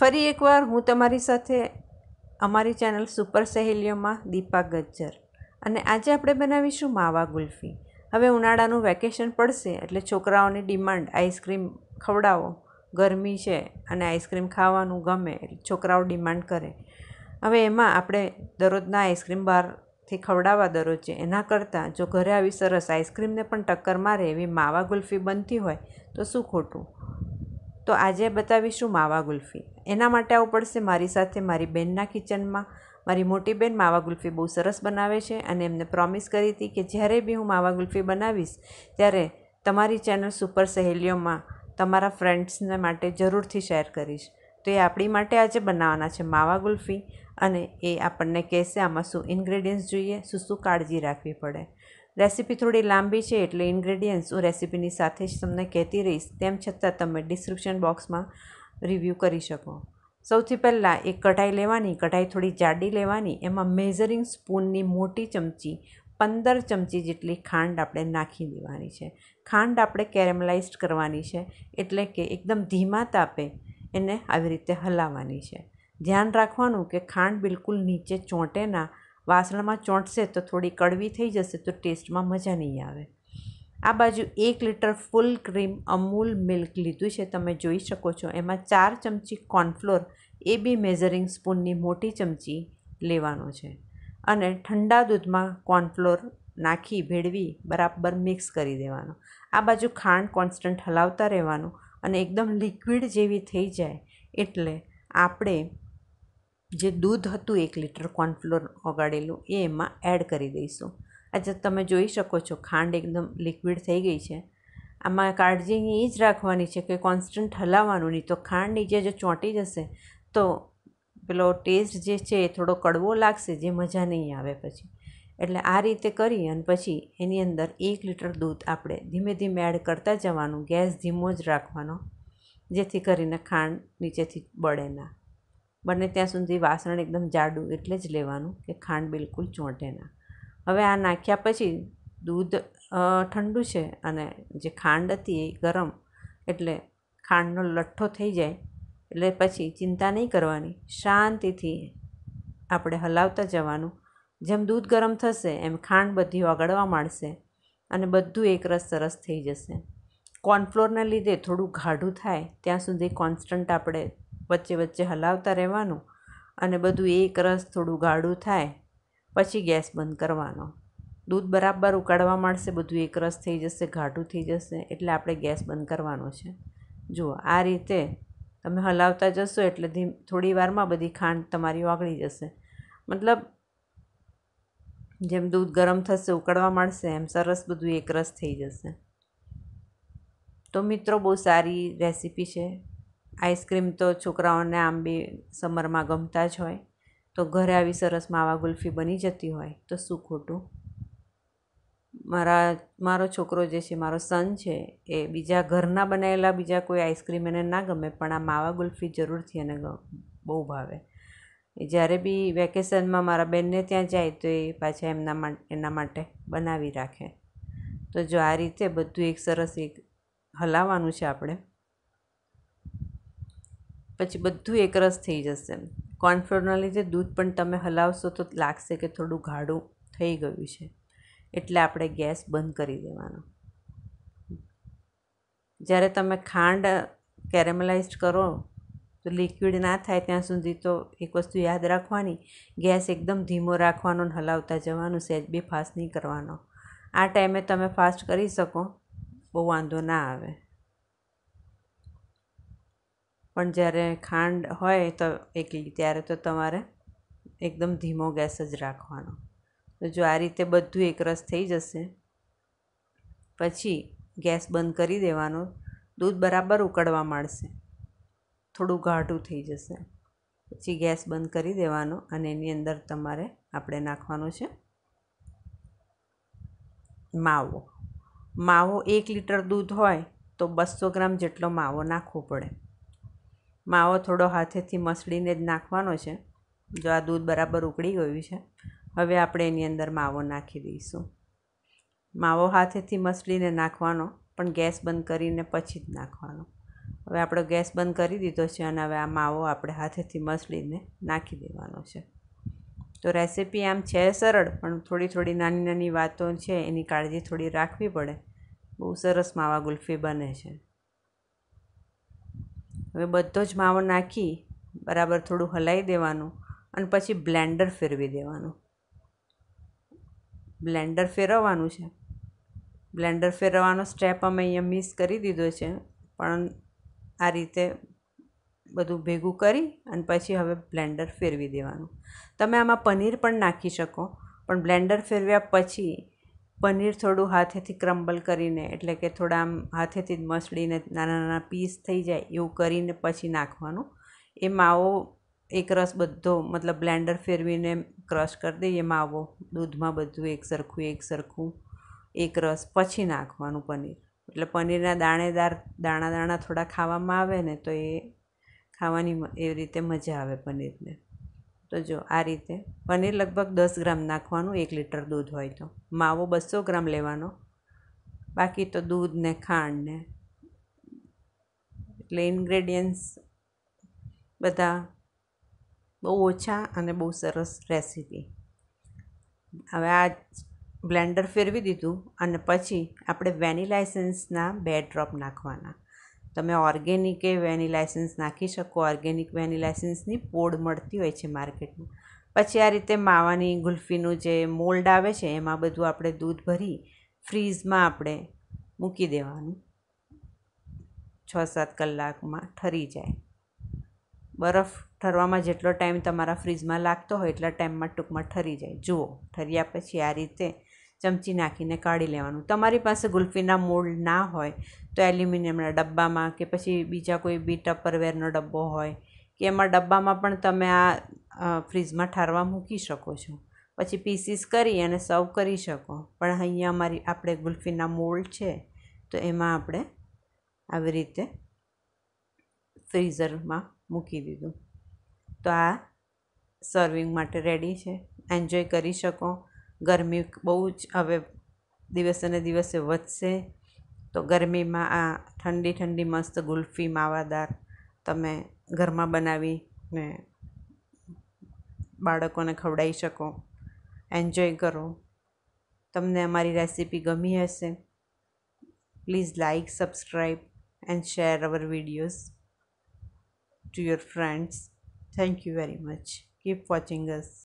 ફરી એકવાર હું તમારી સાથે અમારી ચેનલ સુપર સહેલીઓમાં દીપા ગજ્જર અને આજે આપણે બનાવીશું માવા ગુલ્ફી હવે ઉનાળાનું વેકેશન પડશે એટલે છોકરાઓની ડિમાન્ડ આઈસ્ક્રીમ ખવડાવો ગરમી છે અને આઈસ્ક્રીમ ખાવાનું ગમે એટલે છોકરાઓ ડિમાન્ડ કરે હવે એમાં આપણે દરરોજના આઈસ્ક્રીમ બહારથી ખવડાવવા દરરોજ છે એના કરતાં જો ઘરે આવી સરસ આઈસ્ક્રીમને પણ ટક્કર મારે એવી માવા ગુલ્ફી બનતી હોય તો શું ખોટું તો આજે બતાવીશું માવા ગુલ્ફી એના માટે આવું પડશે મારી સાથે મારી બહેનના કિચનમાં મારી મોટી બેન માવા ગુલ્ફી બહુ સરસ બનાવે છે અને એમને પ્રોમિસ કરી હતી કે જ્યારે બી હું માવા ગુલ્ફી બનાવીશ ત્યારે તમારી ચેનલ સુપર સહેલીઓમાં તમારા ફ્રેન્ડ્સને માટે જરૂરથી શેર કરીશ તો એ આપણી માટે આજે બનાવવાના છે માવા ગુલ્ફી અને એ આપણને કહેશે આમાં શું ઇન્ગ્રેડિયન્ટ્સ જોઈએ શું શું કાળજી રાખવી પડે રેસીપી થોડી લાંબી છે એટલે ઇન્ગ્રેડિયન્ટ્સ હું રેસીપીની સાથે જ તમને કહેતી રહીશ તેમ છતાં તમે ડિસ્ક્રિપ્શન બોક્સમાં રિવ્યૂ કરી શકો સૌથી પહેલાં એક કઢાઈ લેવાની કઢાઈ થોડી જાડી લેવાની એમાં મેઝરિંગ સ્પૂનની મોટી ચમચી પંદર ચમચી જેટલી ખાંડ આપણે નાખી દેવાની છે ખાંડ આપણે કેરેમલાઇઝડ કરવાની છે એટલે કે એકદમ ધીમા તાપે એને આવી રીતે હલાવવાની છે ધ્યાન રાખવાનું કે ખાંડ બિલકુલ નીચે ચોંટે ના વાસણમાં ચોંટશે તો થોડી કડવી થઈ જશે તો ટેસ્ટમાં મજા નહીં આવે આ બાજુ એક litre full cream Amul milk લીધું છે તમે જોઈ શકો છો એમાં ચાર ચમચી કોર્નફ્લોર એ બી મેઝરિંગ સ્પૂનની મોટી ચમચી લેવાનો છે અને ઠંડા દૂધમાં કોર્નફ્લોર નાખી ભેળવી બરાબર મિક્સ કરી દેવાનો આ બાજુ ખાંડ કોન્સ્ટન્ટ હલાવતા રહેવાનું અને એકદમ લિક્વિડ જેવી થઈ જાય એટલે આપણે જે દૂધ હતું એક લિટર કોર્નફ્લોર ઓગાળેલું એ એમાં એડ કરી દઈશું આજે તમે જોઈ શકો છો ખાંડ એકદમ લિક્વિડ થઈ ગઈ છે આમાં કાળજી એ જ રાખવાની છે કે કોન્સ્ટન્ટ હલાવવાનું નહીં તો ખાંડ નીચે જો ચોંટી જશે તો પેલો ટેસ્ટ જે છે એ થોડો કડવો લાગશે જે મજા નહીં આવે પછી એટલે આ રીતે કરી અને પછી એની અંદર એક લીટર દૂધ આપણે ધીમે ધીમે એડ કરતા જવાનું ગેસ ધીમો જ રાખવાનો જેથી કરીને ખાંડ નીચેથી બળે ના બને ત્યાં સુધી વાસણ એકદમ જાડું એટલે જ લેવાનું કે ખાંડ બિલકુલ ચોંટે ના હવે આ નાખ્યા પછી દૂધ ઠંડુ છે અને જે ખાંડ હતી એ ગરમ એટલે ખાંડનો લઠ્ઠો થઈ જાય એટલે પછી ચિંતા નહીં કરવાની શાંતિથી આપણે હલાવતા જવાનું જેમ દૂધ ગરમ થશે એમ ખાંડ બધી ઓગળવા માંડશે અને બધું એકરસ સરસ થઈ જશે કોર્નફ્લોરને લીધે થોડું ગાઢું થાય ત્યાં સુધી કોન્સ્ટન્ટ આપણે વચ્ચે વચ્ચે હલાવતા રહેવાનું અને બધું એક રસ થોડું ગાઢું થાય પછી ગેસ બંધ કરવાનો દૂધ બરાબર ઉકાળવા માંડશે બધું એક રસ થઈ જશે ગાઢું થઈ જશે એટલે આપણે ગેસ બંધ કરવાનો છે જુઓ આ રીતે તમે હલાવતા જશો એટલે ધીમ થોડી વારમાં બધી ખાંડ તમારી ઓગળી જશે મતલબ જેમ દૂધ ગરમ થશે ઉકળવા માંડશે એમ સરસ બધું એકરસ થઈ જશે તો મિત્રો બહુ સારી રેસીપી છે આઈસ્ક્રીમ તો છોકરાઓને આમ બી સમરમાં ગમતા જ હોય તો ઘરે આવી સરસ માવા ગુલ્ફી બની જતી હોય તો શું ખોટું મારા મારો છોકરો જે છે મારો સન છે એ બીજા ઘરના બનાવેલા બીજા કોઈ આઈસ્ક્રીમ એને ના ગમે પણ આ માવા ગુલ્ફી જરૂરથી એને બહુ ભાવે જ્યારે બી વેકેશનમાં મારા બેનને ત્યાં જાય તો એ પાછા એમના એના માટે બનાવી રાખે તો જો આ રીતે બધું એક સરસ એક હલાવવાનું છે આપણે પછી બધું એકરસ થઈ જશે કોર્નફ્લોરના લીધે દૂધ પણ તમે હલાવશો તો લાગશે કે થોડું ગાઢું થઈ ગયું છે એટલે આપણે ગેસ બંધ કરી દેવાનો જ્યારે તમે ખાંડ કેરેમલાઇઝ્ડ કરો તો લિક્વિડ ના થાય ત્યાં સુધી તો એક વસ્તુ યાદ રાખવાની ગેસ એકદમ ધીમો રાખવાનો ને હલાવતા જવાનું સહેજ બી ફાસ્ટ નહીં કરવાનો આ ટાઈમે તમે ફાસ્ટ કરી શકો બહુ વાંધો ના આવે પણ જ્યારે ખાંડ હોય તો એકલી ત્યારે તો તમારે એકદમ ધીમો ગેસ જ રાખવાનો તો જો આ રીતે બધું એકરસ થઈ જશે પછી ગેસ બંધ કરી દેવાનો દૂધ બરાબર ઉકળવા માંડશે થોડું ગાઢું થઈ જશે પછી ગેસ બંધ કરી દેવાનો અને એની અંદર તમારે આપણે નાખવાનું છે માવો માવો એક લીટર દૂધ હોય તો બસો ગ્રામ જેટલો માવો નાખવો પડે માવો થોડો હાથેથી મસળીને જ નાખવાનો છે જો આ દૂધ બરાબર ઉકળી ગયું છે હવે આપણે એની અંદર માવો નાખી દઈશું માવો હાથેથી મસળીને નાખવાનો પણ ગેસ બંધ કરીને પછી જ નાખવાનો હવે આપણો ગેસ બંધ કરી દીધો છે અને હવે આ માવો આપણે હાથેથી મસળીને નાખી દેવાનો છે તો રેસીપી આમ છે સરળ પણ થોડી થોડી નાની નાની વાતો છે એની કાળજી થોડી રાખવી પડે બહુ સરસ માવા ગુલ્ફી બને છે હવે બધો જ માવો નાખી બરાબર થોડું હલાવી દેવાનું અને પછી બ્લેન્ડર ફેરવી દેવાનું બ્લેન્ડર ફેરવવાનું છે બ્લેન્ડર ફેરવવાનો સ્ટેપ અમે અહીંયા મિસ કરી દીધો છે પણ આ રીતે બધું ભેગું કરી અને પછી હવે બ્લેન્ડર ફેરવી દેવાનું તમે આમાં પનીર પણ નાખી શકો પણ બ્લેન્ડર ફેરવ્યા પછી પનીર થોડું હાથેથી ક્રમ્બલ કરીને એટલે કે થોડા આમ હાથેથી જ મસળીને નાના નાના પીસ થઈ જાય એવું કરીને પછી નાખવાનું એ માવો એક રસ બધો મતલબ બ્લેન્ડર ફેરવીને ક્રશ કરી દઈએ માવો દૂધમાં બધું એક સરખું એક સરખું એક રસ પછી નાખવાનું પનીર એટલે પનીરના દાણેદાર દાણા દાણા થોડા ખાવામાં આવે ને તો એ ખાવાની એ રીતે મજા આવે પનીરને તો જો આ રીતે પનીર લગભગ દસ ગ્રામ નાખવાનું એક લિટર દૂધ હોય તો માવો બસો ગ્રામ લેવાનો બાકી તો દૂધને ખાંડને એટલે ઇન્ગ્રેડિયન્ટ્સ બધા બહુ ઓછા અને બહુ સરસ રેસીપી હવે આ બ્લેન્ડર ફેરવી દીધું અને પછી આપણે વેનીલા એસેન્સના બે ડ્રોપ નાખવાના તમે ઓર્ગેનિક એ વેનીલા નાખી શકો ઓર્ગેનિક વેનીલા એસેન્સની પોડ મળતી હોય છે માર્કેટમાં પછી આ રીતે માવાની ગુલ્ફીનું જે મોલ્ડ આવે છે એમાં બધું આપણે દૂધ ભરી ફ્રીઝમાં આપણે મૂકી દેવાનું છ સાત કલાકમાં ઠરી જાય બરફ ઠરવામાં જેટલો ટાઈમ તમારા ફ્રીજમાં લાગતો હોય એટલા ટાઈમમાં ટૂંકમાં ઠરી જાય જુઓ ઠર્યા પછી આ રીતે ચમચી નાખીને કાઢી લેવાનું તમારી પાસે ગુલ્ફીના મોલ્ડ ના હોય તો એલ્યુમિનિયમના ડબ્બામાં કે પછી બીજા કોઈ બી ટપરવેરનો ડબ્બો હોય કે એમાં ડબ્બામાં પણ તમે આ ફ્રીજમાં ઠારવા મૂકી શકો છો પછી પીસીસ કરી અને સર્વ કરી શકો પણ અહીંયા અમારી આપણે ગુલ્ફીના મોલ્ડ છે તો એમાં આપણે આવી રીતે ફ્રીઝરમાં મૂકી દીધું તો આ સર્વિંગ માટે રેડી છે એન્જોય કરી શકો ગરમી બહુ જ હવે દિવસે ને દિવસે વધશે તો ગરમીમાં આ ઠંડી ઠંડી મસ્ત ગુલ્ફી માવાદાર તમે ઘરમાં બનાવીને બાળકોને ખવડાવી શકો એન્જોય કરો તમને અમારી રેસીપી ગમી હશે please like subscribe and share our videos to your friends thank you very much keep watching us